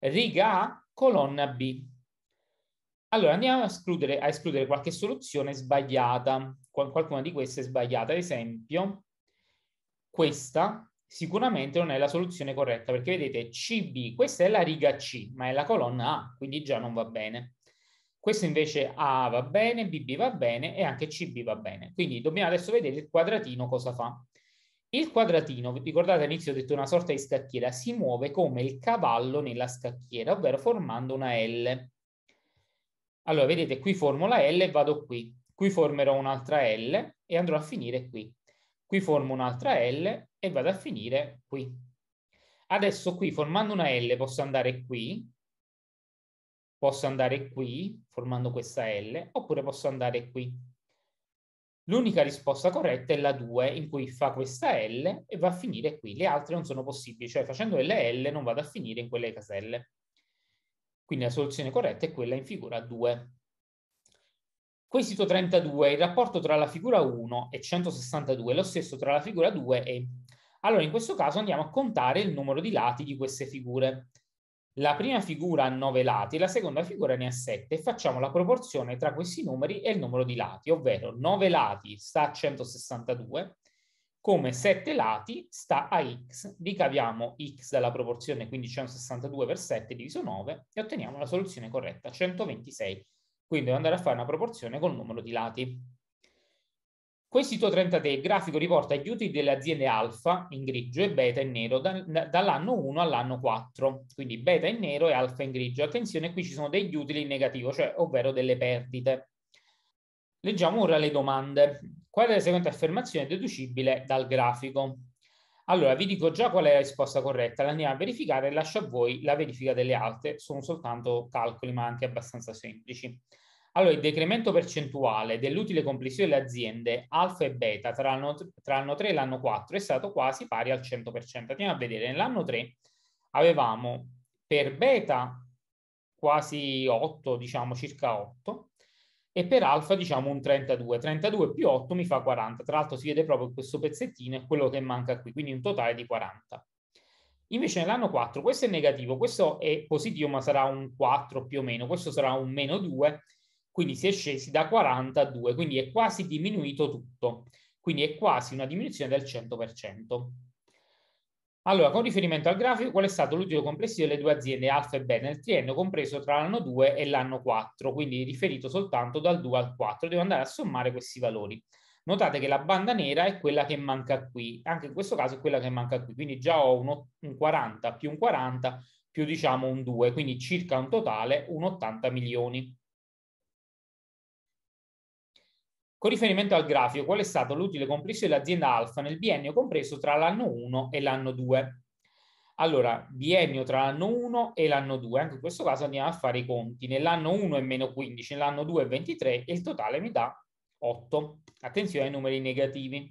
riga A, colonna B. Allora andiamo a escludere, a escludere qualche soluzione sbagliata, qualcuna di queste è sbagliata, ad esempio questa sicuramente non è la soluzione corretta, perché vedete CB, questa è la riga C, ma è la colonna A, quindi già non va bene. Questo invece A va bene, BB va bene e anche CB va bene. Quindi dobbiamo adesso vedere il quadratino cosa fa. Il quadratino, ricordate all'inizio ho detto una sorta di scacchiera, si muove come il cavallo nella scacchiera, ovvero formando una L. Allora, vedete, qui formo la L e vado qui. Qui formerò un'altra L e andrò a finire qui qui formo un'altra L e vado a finire qui. Adesso qui formando una L posso andare qui, posso andare qui formando questa L oppure posso andare qui. L'unica risposta corretta è la 2 in cui fa questa L e va a finire qui. Le altre non sono possibili, cioè facendo le L non vado a finire in quelle caselle. Quindi la soluzione corretta è quella in figura 2. Quesito 32, il rapporto tra la figura 1 e 162 è lo stesso tra la figura 2 e... Allora in questo caso andiamo a contare il numero di lati di queste figure. La prima figura ha 9 lati la seconda figura ne ha 7 facciamo la proporzione tra questi numeri e il numero di lati, ovvero 9 lati sta a 162, come 7 lati sta a x. Ricaviamo x dalla proporzione, quindi 162 per 7 diviso 9 e otteniamo la soluzione corretta, 126 quindi devo andare a fare una proporzione col numero di lati. Questi Quesito 30D, il grafico riporta gli utili delle aziende alfa in grigio e beta in nero da, dall'anno 1 all'anno 4, quindi beta in nero e alfa in grigio. Attenzione, qui ci sono degli utili in negativo, cioè ovvero delle perdite. Leggiamo ora le domande. Qual è la seguente affermazione deducibile dal grafico? Allora, vi dico già qual è la risposta corretta, la andiamo a verificare e lascio a voi la verifica delle altre, sono soltanto calcoli ma anche abbastanza semplici. Allora, il decremento percentuale dell'utile complessivo delle aziende alfa e beta tra l'anno, tra l'anno 3 e l'anno 4 è stato quasi pari al 100%. Andiamo a vedere, nell'anno 3 avevamo per beta quasi 8, diciamo circa 8, e per alfa diciamo un 32. 32 più 8 mi fa 40. Tra l'altro si vede proprio questo pezzettino è quello che manca qui, quindi un totale di 40. Invece nell'anno 4 questo è negativo, questo è positivo ma sarà un 4 più o meno, questo sarà un meno 2, quindi si è scesi da 40 a 2, quindi è quasi diminuito tutto, quindi è quasi una diminuzione del 100%. Allora, con riferimento al grafico, qual è stato l'utile complessivo delle due aziende Alfa e Beta nel triennio compreso tra l'anno 2 e l'anno 4, quindi riferito soltanto dal 2 al 4. Devo andare a sommare questi valori. Notate che la banda nera è quella che manca qui, anche in questo caso è quella che manca qui, quindi già ho uno, un 40 più un 40 più diciamo un 2, quindi circa un totale un 80 milioni. Con riferimento al grafico, qual è stato l'utile complessivo dell'azienda Alfa nel biennio compreso tra l'anno 1 e l'anno 2? Allora, biennio tra l'anno 1 e l'anno 2, anche in questo caso andiamo a fare i conti. Nell'anno 1 è meno 15, nell'anno 2 è 23 e il totale mi dà 8. Attenzione ai numeri negativi.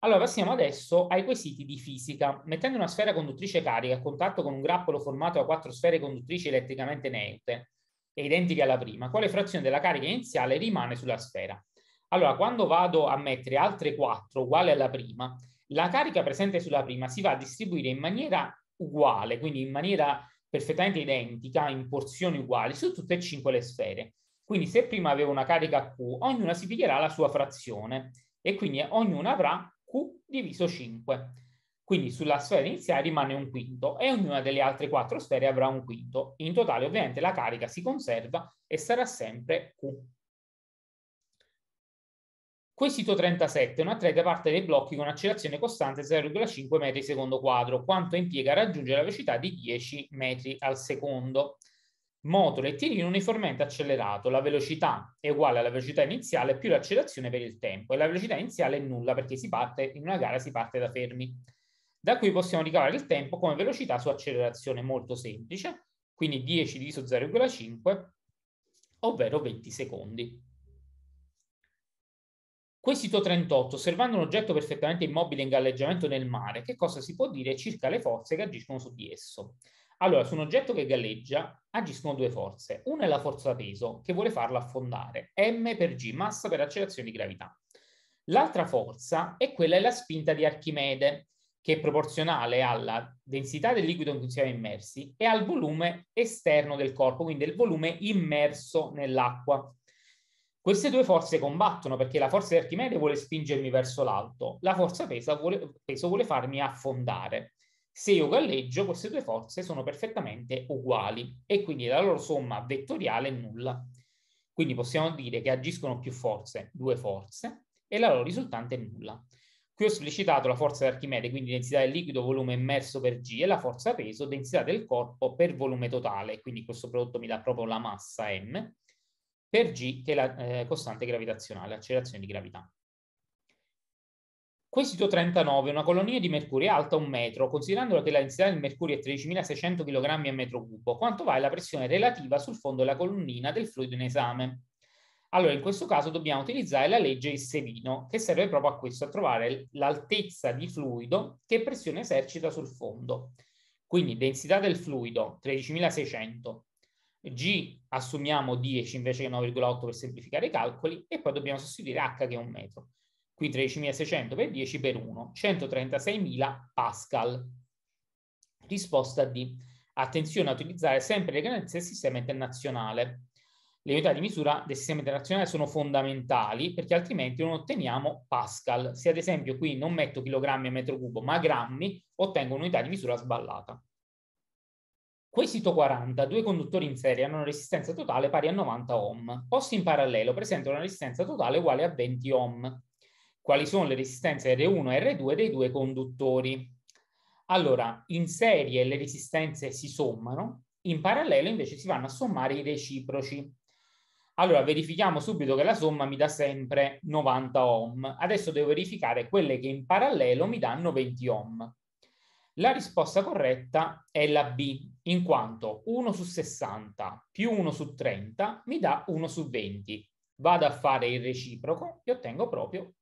Allora, passiamo adesso ai quesiti di fisica. Mettendo una sfera conduttrice carica a contatto con un grappolo formato da quattro sfere conduttrici elettricamente neutre, è identica alla prima, quale frazione della carica iniziale rimane sulla sfera? Allora, quando vado a mettere altre 4 uguali alla prima, la carica presente sulla prima si va a distribuire in maniera uguale, quindi in maniera perfettamente identica, in porzioni uguali, su tutte e 5 le sfere. Quindi se prima avevo una carica Q, ognuna si piglierà la sua frazione e quindi ognuna avrà Q diviso 5. Quindi sulla sfera iniziale rimane un quinto e ognuna delle altre quattro sfere avrà un quinto. In totale ovviamente la carica si conserva e sarà sempre Q. Quesito 37. Una thread parte dai blocchi con accelerazione costante 0,5 m secondo quadro, quanto impiega a raggiungere la velocità di 10 m al secondo. Moto e tirino uniformemente accelerato. La velocità è uguale alla velocità iniziale più l'accelerazione per il tempo e la velocità iniziale è nulla perché si parte in una gara si parte da fermi da cui possiamo ricavare il tempo come velocità su accelerazione molto semplice, quindi 10 diviso 0,5, ovvero 20 secondi. Quesito 38. Osservando un oggetto perfettamente immobile in galleggiamento nel mare, che cosa si può dire circa le forze che agiscono su di esso? Allora, su un oggetto che galleggia agiscono due forze. Una è la forza peso, che vuole farlo affondare, m per g, massa per accelerazione di gravità. L'altra forza è quella della spinta di Archimede, che è proporzionale alla densità del liquido in cui siamo immersi e al volume esterno del corpo, quindi il volume immerso nell'acqua. Queste due forze combattono perché la forza di Archimede vuole spingermi verso l'alto, la forza peso vuole, peso vuole farmi affondare. Se io galleggio, queste due forze sono perfettamente uguali e quindi la loro somma vettoriale è nulla. Quindi possiamo dire che agiscono più forze, due forze, e la loro risultante è nulla ho esplicitato la forza di Archimede, quindi densità del liquido, volume immerso per G, e la forza peso, densità del corpo per volume totale, quindi questo prodotto mi dà proprio la massa M, per G, che è la eh, costante gravitazionale, accelerazione di gravità. Quesito 39, una colonia di mercurio alta un metro, considerando che la densità del mercurio è 13.600 kg al metro cubo, quanto vale la pressione relativa sul fondo della colonnina del fluido in esame? Allora, in questo caso dobbiamo utilizzare la legge Sevino, che serve proprio a questo, a trovare l'altezza di fluido che pressione esercita sul fondo. Quindi densità del fluido 13.600, G assumiamo 10 invece che 9,8 per semplificare i calcoli e poi dobbiamo sostituire H che è un metro. Qui 13.600 per 10 per 1, 136.000 Pascal. Risposta D. Attenzione a utilizzare sempre le grandezze del sistema internazionale le unità di misura del sistema internazionale sono fondamentali perché altrimenti non otteniamo Pascal. Se ad esempio qui non metto chilogrammi a metro cubo ma grammi, ottengo un'unità di misura sballata. Quesito 40. Due conduttori in serie hanno una resistenza totale pari a 90 ohm. Posti in parallelo presentano una resistenza totale uguale a 20 ohm. Quali sono le resistenze R1 e R2 dei due conduttori? Allora, in serie le resistenze si sommano, in parallelo invece si vanno a sommare i reciproci. Allora, verifichiamo subito che la somma mi dà sempre 90 ohm. Adesso devo verificare quelle che in parallelo mi danno 20 ohm. La risposta corretta è la B, in quanto 1 su 60 più 1 su 30 mi dà 1 su 20. Vado a fare il reciproco e ottengo proprio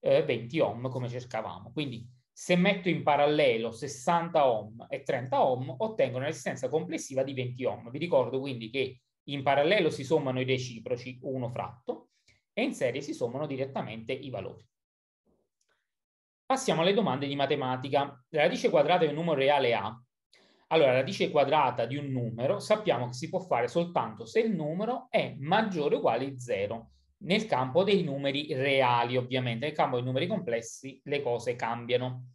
eh, 20 ohm come cercavamo. Quindi se metto in parallelo 60 ohm e 30 ohm, ottengo una resistenza complessiva di 20 ohm. Vi ricordo quindi che in parallelo si sommano i reciproci 1 fratto e in serie si sommano direttamente i valori. Passiamo alle domande di matematica. La radice quadrata di un numero reale è A. Allora, la radice quadrata di un numero sappiamo che si può fare soltanto se il numero è maggiore o uguale a 0. Nel campo dei numeri reali, ovviamente, nel campo dei numeri complessi le cose cambiano.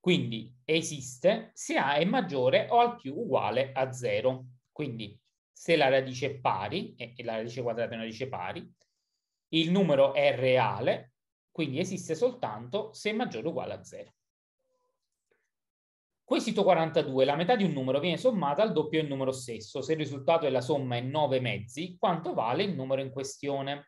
Quindi esiste se A è maggiore o al più uguale a 0. Quindi se la radice è pari, e, la radice quadrata è una radice pari, il numero è reale, quindi esiste soltanto se è maggiore o uguale a 0. Quesito 42. La metà di un numero viene sommata al doppio del numero stesso. Se il risultato della somma è 9 mezzi, quanto vale il numero in questione?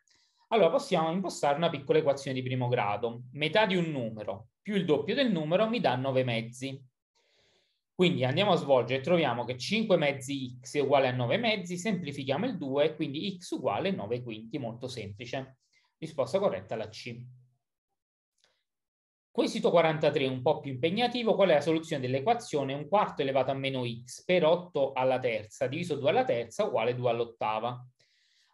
Allora possiamo impostare una piccola equazione di primo grado. Metà di un numero più il doppio del numero mi dà 9 mezzi. Quindi andiamo a svolgere, troviamo che 5 mezzi x è uguale a 9 mezzi, semplifichiamo il 2, quindi x uguale 9 quinti, molto semplice. Risposta corretta la C. Quesito 43, un po' più impegnativo, qual è la soluzione dell'equazione un quarto elevato a meno x per 8 alla terza diviso 2 alla terza uguale 2 all'ottava?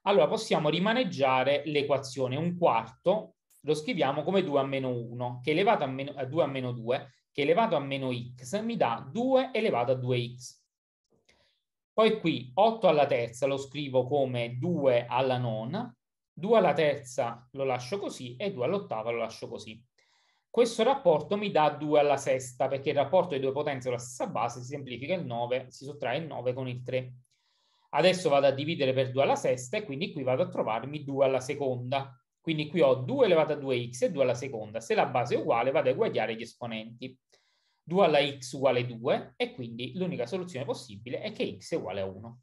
Allora possiamo rimaneggiare l'equazione un quarto, lo scriviamo come 2 a meno 1, che è elevato a, meno, a 2 a meno 2, che elevato a meno x mi dà 2 elevato a 2x. Poi qui 8 alla terza lo scrivo come 2 alla nona, 2 alla terza lo lascio così e 2 all'ottava lo lascio così. Questo rapporto mi dà 2 alla sesta, perché il rapporto di due potenze della stessa base si semplifica il 9, si sottrae il 9 con il 3. Adesso vado a dividere per 2 alla sesta e quindi qui vado a trovarmi 2 alla seconda. Quindi qui ho 2 elevato a 2x e 2 alla seconda. Se la base è uguale vado a eguagliare gli esponenti. 2 alla x uguale 2 e quindi l'unica soluzione possibile è che x è uguale a 1.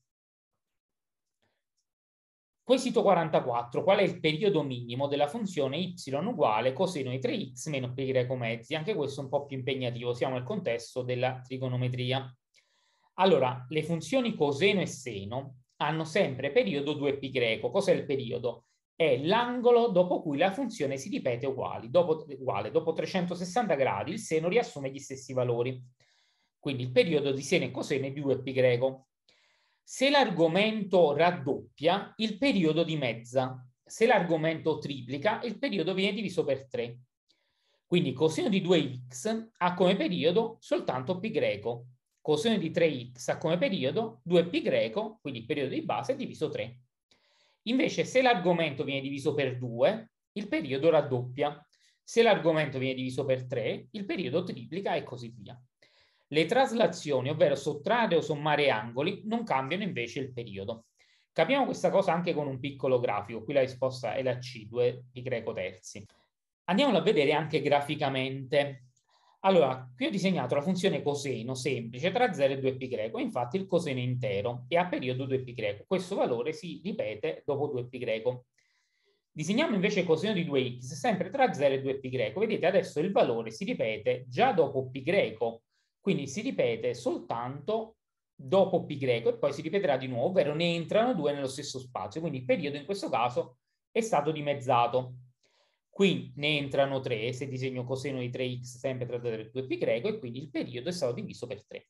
Quesito 44. Qual è il periodo minimo della funzione y uguale coseno di 3x meno pi greco mezzi? Anche questo è un po' più impegnativo, siamo nel contesto della trigonometria. Allora, le funzioni coseno e seno hanno sempre periodo 2π. Cos'è il periodo? è l'angolo dopo cui la funzione si ripete uguale. Dopo, uguale. dopo 360 gradi il seno riassume gli stessi valori. Quindi il periodo di seno e coseno è di 2π Se l'argomento raddoppia, il periodo di mezza. Se l'argomento triplica, il periodo viene diviso per 3. Quindi coseno di 2x ha come periodo soltanto π Coseno di 3x ha come periodo 2π quindi il periodo di base è diviso 3. Invece, se l'argomento viene diviso per 2, il periodo raddoppia. Se l'argomento viene diviso per 3, il periodo triplica e così via. Le traslazioni, ovvero sottrarre o sommare angoli, non cambiano invece il periodo. Capiamo questa cosa anche con un piccolo grafico. Qui la risposta è la C2, pi greco terzi. Andiamola a vedere anche graficamente. Allora, qui ho disegnato la funzione coseno semplice tra 0 e 2π, greco, infatti il coseno è intero e ha periodo 2π. greco. Questo valore si ripete dopo 2π. greco. Disegniamo invece coseno di 2x sempre tra 0 e 2π. greco. Vedete adesso il valore si ripete già dopo π, greco, quindi si ripete soltanto dopo π greco e poi si ripeterà di nuovo, ovvero ne entrano due nello stesso spazio, quindi il periodo in questo caso è stato dimezzato qui ne entrano 3, se disegno coseno di 3x sempre tra da 2 π greco, e quindi il periodo è stato diviso per 3.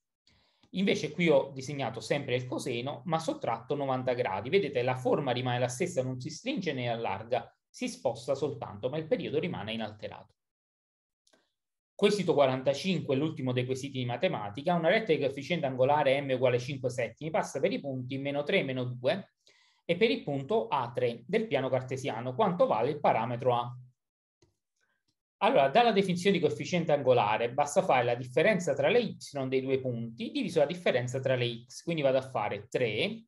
Invece qui ho disegnato sempre il coseno, ma sottratto 90 gradi. Vedete, la forma rimane la stessa, non si stringe né allarga, si sposta soltanto, ma il periodo rimane inalterato. Quesito 45, l'ultimo dei quesiti di matematica, una retta di coefficiente angolare m uguale 5 settimi passa per i punti meno 3, meno 2 e per il punto A3 del piano cartesiano, quanto vale il parametro A? Allora, dalla definizione di coefficiente angolare basta fare la differenza tra le y dei due punti diviso la differenza tra le x, quindi vado a fare 3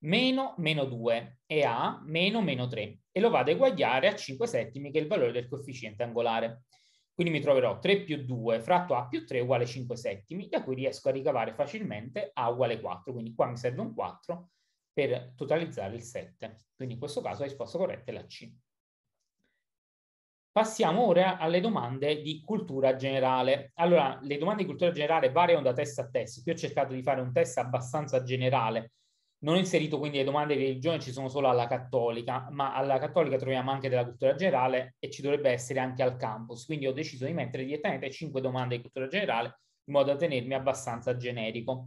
meno meno 2 e a meno meno 3 e lo vado a eguagliare a 5 settimi che è il valore del coefficiente angolare. Quindi mi troverò 3 più 2 fratto a più 3 uguale 5 settimi, da cui riesco a ricavare facilmente a uguale 4, quindi qua mi serve un 4 per totalizzare il 7. Quindi in questo caso la risposta corretta è la 5. Passiamo ora alle domande di cultura generale. Allora, le domande di cultura generale variano da test a test. Qui ho cercato di fare un test abbastanza generale. Non ho inserito quindi le domande di religione, ci sono solo alla cattolica, ma alla cattolica troviamo anche della cultura generale e ci dovrebbe essere anche al campus. Quindi ho deciso di mettere direttamente 5 domande di cultura generale in modo da tenermi abbastanza generico.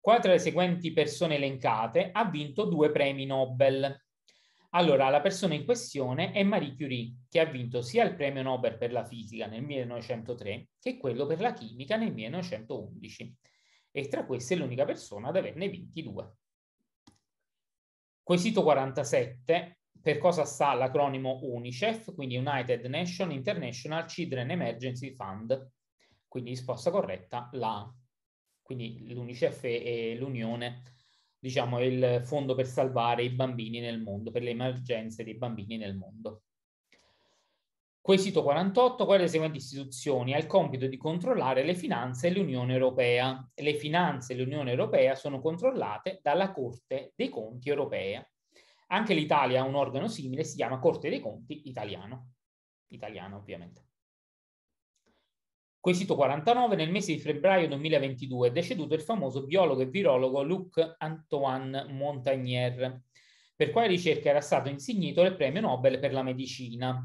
Quale tra le seguenti persone elencate ha vinto due premi Nobel? Allora, la persona in questione è Marie Curie, che ha vinto sia il premio Nobel per la fisica nel 1903 che quello per la chimica nel 1911 e tra queste è l'unica persona ad averne 22. Quesito 47, per cosa sta l'acronimo UNICEF, quindi United Nations International Children Emergency Fund, quindi risposta corretta la A. Quindi l'UNICEF è l'Unione diciamo, il fondo per salvare i bambini nel mondo, per le emergenze dei bambini nel mondo. Quesito 48, quali le seguenti istituzioni ha il compito di controllare le finanze dell'Unione Europea? Le finanze dell'Unione Europea sono controllate dalla Corte dei Conti Europea. Anche l'Italia ha un organo simile, si chiama Corte dei Conti Italiano. Italiano, ovviamente. Quesito 49, nel mese di febbraio 2022 è deceduto il famoso biologo e virologo Luc-Antoine Montagnier, per quale ricerca era stato insignito il premio Nobel per la medicina.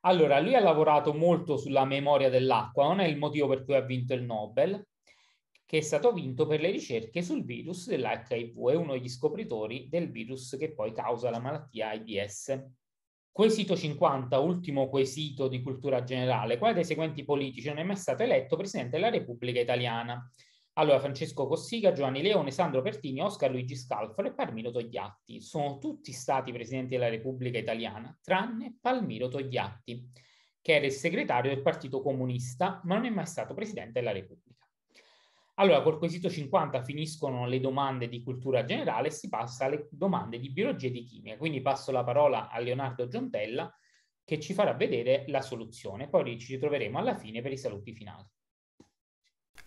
Allora, lui ha lavorato molto sulla memoria dell'acqua, non è il motivo per cui ha vinto il Nobel, che è stato vinto per le ricerche sul virus dell'HIV, è uno degli scopritori del virus che poi causa la malattia AIDS. Quesito 50, ultimo quesito di cultura generale. Quale dei seguenti politici non è mai stato eletto Presidente della Repubblica Italiana? Allora, Francesco Cossiga, Giovanni Leone, Sandro Pertini, Oscar Luigi Scalfaro e Palmiro Togliatti. Sono tutti stati Presidenti della Repubblica Italiana, tranne Palmiro Togliatti, che era il segretario del Partito Comunista, ma non è mai stato Presidente della Repubblica. Allora, col quesito 50 finiscono le domande di cultura generale e si passa alle domande di biologia e di chimica. Quindi passo la parola a Leonardo Giontella che ci farà vedere la soluzione. Poi ci ritroveremo alla fine per i saluti finali.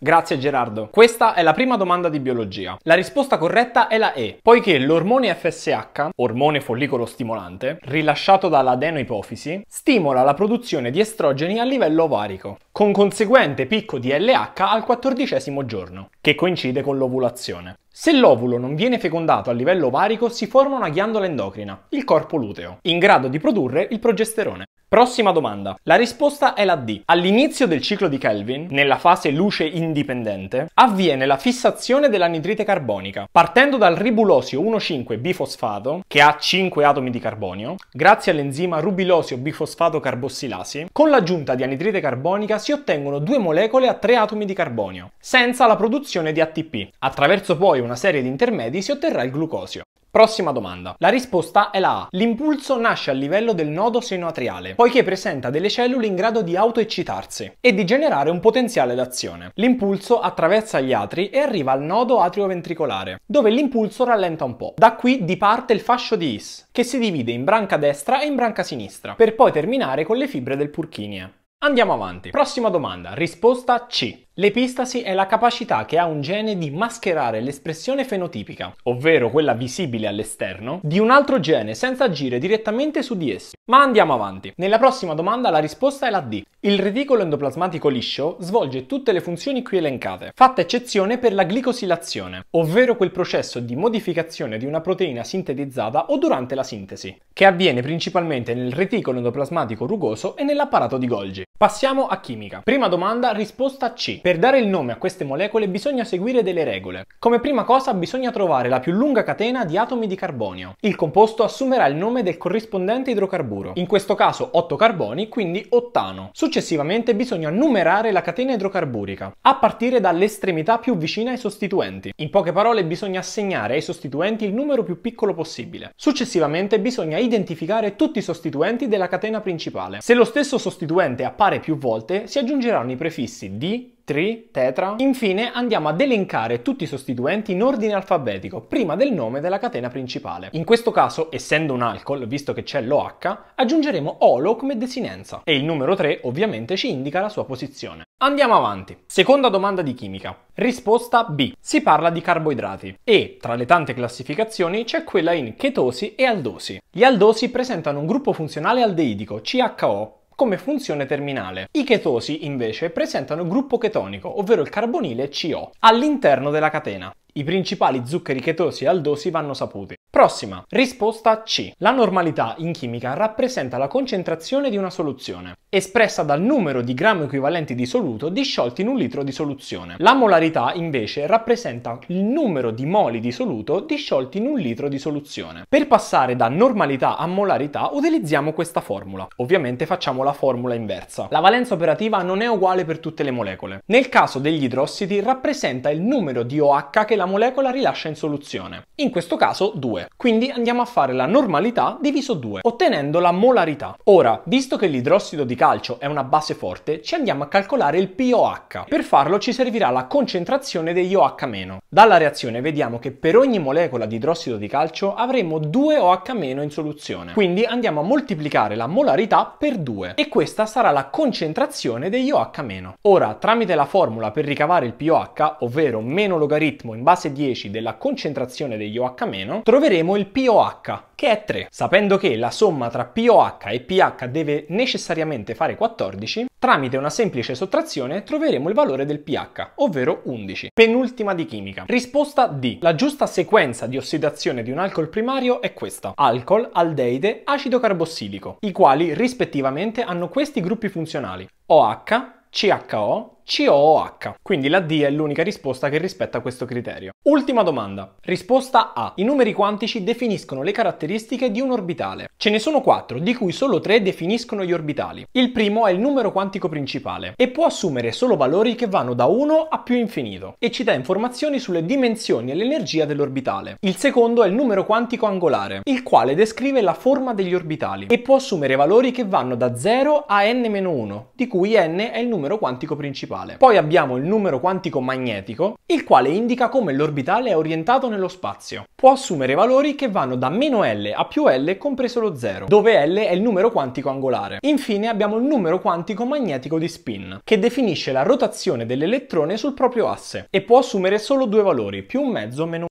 Grazie Gerardo. Questa è la prima domanda di biologia. La risposta corretta è la E, poiché l'ormone FSH, ormone follicolo stimolante, rilasciato dall'adenoipofisi, stimola la produzione di estrogeni a livello ovarico, con conseguente picco di LH al quattordicesimo giorno, che coincide con l'ovulazione. Se l'ovulo non viene fecondato a livello ovarico si forma una ghiandola endocrina, il corpo luteo, in grado di produrre il progesterone. Prossima domanda. La risposta è la D. All'inizio del ciclo di Kelvin, nella fase luce indipendente, avviene la fissazione dell'anidrite carbonica. Partendo dal ribulosio 1,5-bifosfato, che ha 5 atomi di carbonio, grazie all'enzima rubilosio bifosfato carbossilasi, con l'aggiunta di anidrite carbonica si ottengono due molecole a 3 atomi di carbonio, senza la produzione di ATP. Attraverso poi una serie di intermedi si otterrà il glucosio. Prossima domanda. La risposta è la A. L'impulso nasce a livello del nodo senoatriale, poiché presenta delle cellule in grado di autoeccitarsi e di generare un potenziale d'azione. L'impulso attraversa gli atri e arriva al nodo atrioventricolare, dove l'impulso rallenta un po'. Da qui diparte il fascio di His, che si divide in branca destra e in branca sinistra, per poi terminare con le fibre del Purkinje. Andiamo avanti. Prossima domanda. Risposta C. L'epistasi è la capacità che ha un gene di mascherare l'espressione fenotipica, ovvero quella visibile all'esterno, di un altro gene senza agire direttamente su di esso. Ma andiamo avanti. Nella prossima domanda la risposta è la D. Il reticolo endoplasmatico liscio svolge tutte le funzioni qui elencate, fatta eccezione per la glicosilazione, ovvero quel processo di modificazione di una proteina sintetizzata o durante la sintesi, che avviene principalmente nel reticolo endoplasmatico rugoso e nell'apparato di Golgi. Passiamo a chimica. Prima domanda, risposta C. Per dare il nome a queste molecole bisogna seguire delle regole. Come prima cosa bisogna trovare la più lunga catena di atomi di carbonio. Il composto assumerà il nome del corrispondente idrocarburo. In questo caso 8 carboni, quindi ottano. Successivamente bisogna numerare la catena idrocarburica, a partire dall'estremità più vicina ai sostituenti. In poche parole bisogna assegnare ai sostituenti il numero più piccolo possibile. Successivamente bisogna identificare tutti i sostituenti della catena principale. Se lo stesso sostituente appare fare più volte si aggiungeranno i prefissi di, tri, tetra. Infine andiamo ad elencare tutti i sostituenti in ordine alfabetico, prima del nome della catena principale. In questo caso, essendo un alcol, visto che c'è l'OH, aggiungeremo OLO come desinenza e il numero 3 ovviamente ci indica la sua posizione. Andiamo avanti. Seconda domanda di chimica. Risposta B. Si parla di carboidrati e tra le tante classificazioni c'è quella in chetosi e aldosi. Gli aldosi presentano un gruppo funzionale aldeidico CHO come funzione terminale. I chetosi invece presentano il gruppo chetonico, ovvero il carbonile CO, all'interno della catena. I principali zuccheri chetosi e aldosi vanno saputi. Prossima. Risposta C. La normalità in chimica rappresenta la concentrazione di una soluzione, espressa dal numero di grammi equivalenti di soluto disciolti in un litro di soluzione. La molarità invece rappresenta il numero di moli di soluto disciolti in un litro di soluzione. Per passare da normalità a molarità utilizziamo questa formula. Ovviamente facciamo la formula inversa. La valenza operativa non è uguale per tutte le molecole. Nel caso degli idrossidi rappresenta il numero di OH che la molecola rilascia in soluzione. In questo caso 2. Quindi andiamo a fare la normalità diviso 2, ottenendo la molarità. Ora, visto che l'idrossido di calcio è una base forte, ci andiamo a calcolare il POH. Per farlo ci servirà la concentrazione degli OH-. Dalla reazione vediamo che per ogni molecola di idrossido di calcio avremo 2 OH- in soluzione. Quindi andiamo a moltiplicare la molarità per 2 e questa sarà la concentrazione degli OH-. Ora, tramite la formula per ricavare il POH, ovvero meno logaritmo in base base 10 della concentrazione degli OH-, troveremo il POH, che è 3. Sapendo che la somma tra POH e pH deve necessariamente fare 14, tramite una semplice sottrazione troveremo il valore del pH, ovvero 11. Penultima di chimica. Risposta D. La giusta sequenza di ossidazione di un alcol primario è questa. Alcol, aldeide, acido carbossilico, i quali rispettivamente hanno questi gruppi funzionali. OH, CHO, COOH. Quindi la D è l'unica risposta che rispetta questo criterio. Ultima domanda. Risposta A. I numeri quantici definiscono le caratteristiche di un orbitale. Ce ne sono quattro, di cui solo tre definiscono gli orbitali. Il primo è il numero quantico principale e può assumere solo valori che vanno da 1 a più infinito e ci dà informazioni sulle dimensioni e l'energia dell'orbitale. Il secondo è il numero quantico angolare, il quale descrive la forma degli orbitali e può assumere valori che vanno da 0 a n-1, di cui n è il numero quantico principale attuale. Poi abbiamo il numero quantico magnetico, il quale indica come l'orbitale è orientato nello spazio. Può assumere valori che vanno da meno L a più L compreso lo 0, dove L è il numero quantico angolare. Infine abbiamo il numero quantico magnetico di spin, che definisce la rotazione dell'elettrone sul proprio asse e può assumere solo due valori, più un mezzo meno meno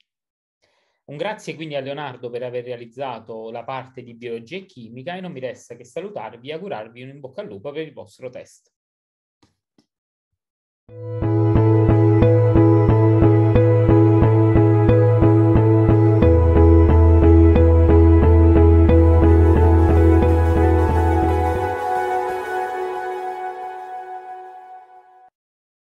un grazie quindi a Leonardo per aver realizzato la parte di biologia e chimica e non mi resta che salutarvi e augurarvi un in bocca al lupo per il vostro test. Thank you